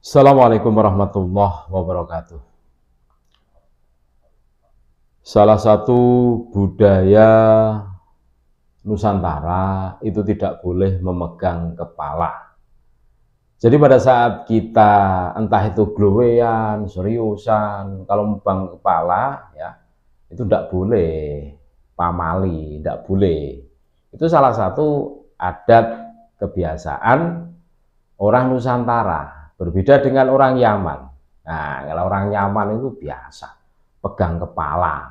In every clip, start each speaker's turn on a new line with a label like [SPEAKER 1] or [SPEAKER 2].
[SPEAKER 1] Assalamualaikum warahmatullahi wabarakatuh. Salah satu budaya Nusantara itu tidak boleh memegang kepala. Jadi pada saat kita entah itu glowean, seriusan, kalau memegang kepala ya itu tidak boleh pamali, tidak boleh. Itu salah satu adat kebiasaan orang Nusantara Berbeda dengan orang Yaman. Nah, kalau orang Yaman itu biasa pegang kepala.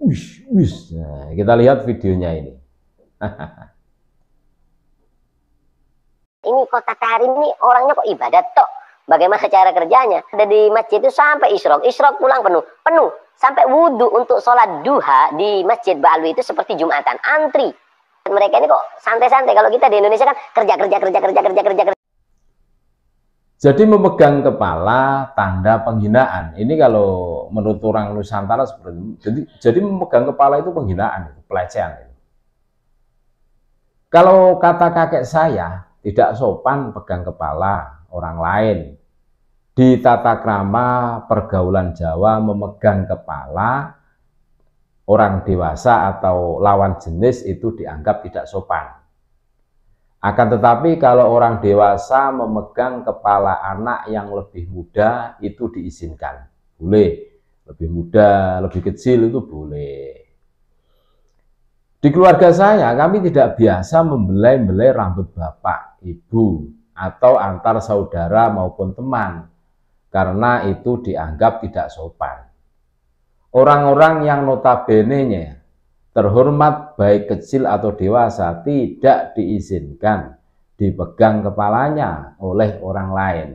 [SPEAKER 1] Wis, wis. Nah, kita lihat videonya ini. ini kota Karim ini orangnya kok ibadat toh. Bagaimana cara kerjanya? Ada di masjid itu sampai isrok, isrok pulang penuh. Penuh. Sampai wudhu untuk sholat duha di masjid Balu itu seperti Jumatan. Antri. Mereka ini kok santai-santai. Kalau kita di Indonesia kan kerja, kerja, kerja, kerja, kerja, kerja. kerja. Jadi memegang kepala tanda penghinaan. Ini kalau menurut orang Nusantara seperti itu. Jadi, jadi memegang kepala itu penghinaan, itu pelecehan. Kalau kata kakek saya, tidak sopan pegang kepala orang lain. Di tata krama pergaulan Jawa memegang kepala orang dewasa atau lawan jenis itu dianggap tidak sopan. Akan tetapi kalau orang dewasa memegang kepala anak yang lebih muda itu diizinkan. Boleh. Lebih muda, lebih kecil itu boleh. Di keluarga saya kami tidak biasa membelai-belai rambut bapak, ibu, atau antar saudara maupun teman karena itu dianggap tidak sopan. Orang-orang yang notabene-nya terhormat baik kecil atau dewasa tidak diizinkan dipegang kepalanya oleh orang lain.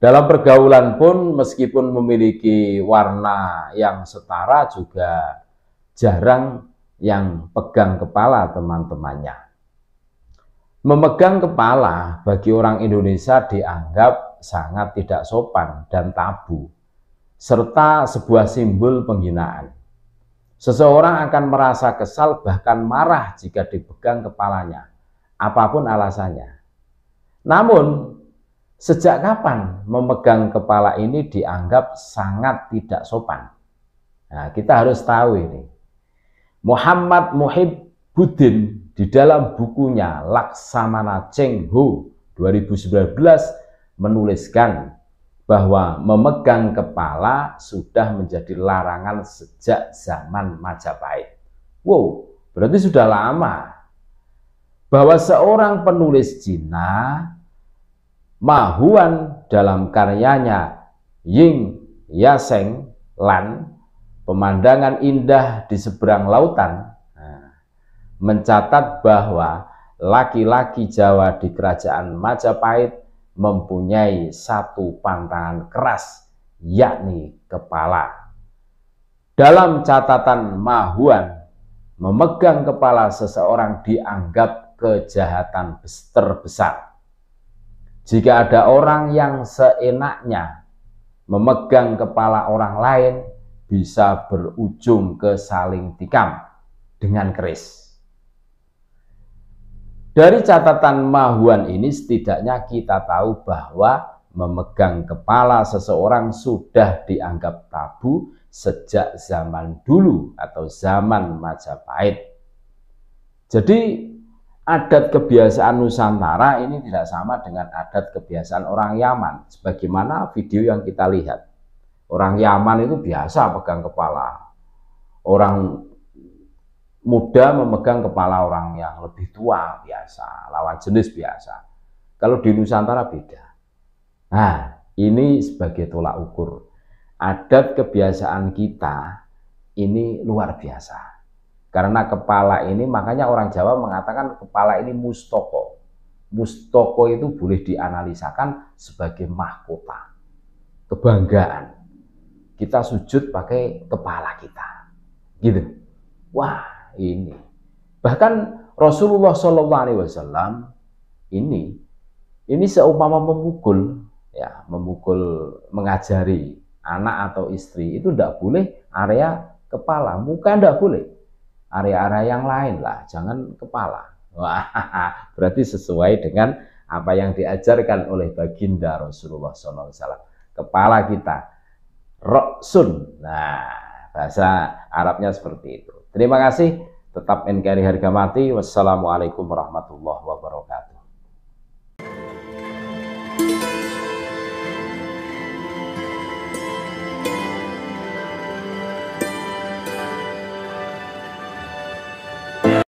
[SPEAKER 1] Dalam pergaulan pun meskipun memiliki warna yang setara juga jarang yang pegang kepala teman-temannya. Memegang kepala bagi orang Indonesia dianggap sangat tidak sopan dan tabu, serta sebuah simbol penghinaan. Seseorang akan merasa kesal bahkan marah jika dipegang kepalanya, apapun alasannya. Namun, sejak kapan memegang kepala ini dianggap sangat tidak sopan? Nah, kita harus tahu ini. Muhammad Muhibbuddin di dalam bukunya Laksamana Cheng Ho 2019 menuliskan bahwa memegang kepala sudah menjadi larangan sejak zaman Majapahit. Wow, berarti sudah lama. Bahwa seorang penulis Cina, Mahuan dalam karyanya Ying Yaseng Lan, Pemandangan Indah di Seberang Lautan, nah, mencatat bahwa laki-laki Jawa di kerajaan Majapahit mempunyai satu pantangan keras, yakni kepala. Dalam catatan Mahuan, memegang kepala seseorang dianggap kejahatan terbesar. Jika ada orang yang seenaknya memegang kepala orang lain, bisa berujung ke saling tikam dengan keris. Dari catatan mahuan ini setidaknya kita tahu bahwa memegang kepala seseorang sudah dianggap tabu sejak zaman dulu atau zaman Majapahit. Jadi adat kebiasaan Nusantara ini tidak sama dengan adat kebiasaan orang Yaman. Sebagaimana video yang kita lihat. Orang Yaman itu biasa pegang kepala. Orang muda memegang kepala orang yang lebih tua biasa, lawan jenis biasa. Kalau di Nusantara beda. Nah, ini sebagai tolak ukur. Adat kebiasaan kita ini luar biasa. Karena kepala ini, makanya orang Jawa mengatakan kepala ini mustoko. Mustoko itu boleh dianalisakan sebagai mahkota, kebanggaan. Kita sujud pakai kepala kita. Gitu. Wah, ini. Bahkan Rasulullah SAW Wasallam ini ini seumpama memukul ya memukul mengajari anak atau istri itu tidak boleh area kepala muka tidak boleh area-area yang lain lah jangan kepala wah berarti sesuai dengan apa yang diajarkan oleh baginda Rasulullah SAW kepala kita roksun nah bahasa Arabnya seperti itu Terima kasih. Tetap NKRI harga mati. Wassalamualaikum warahmatullahi wabarakatuh.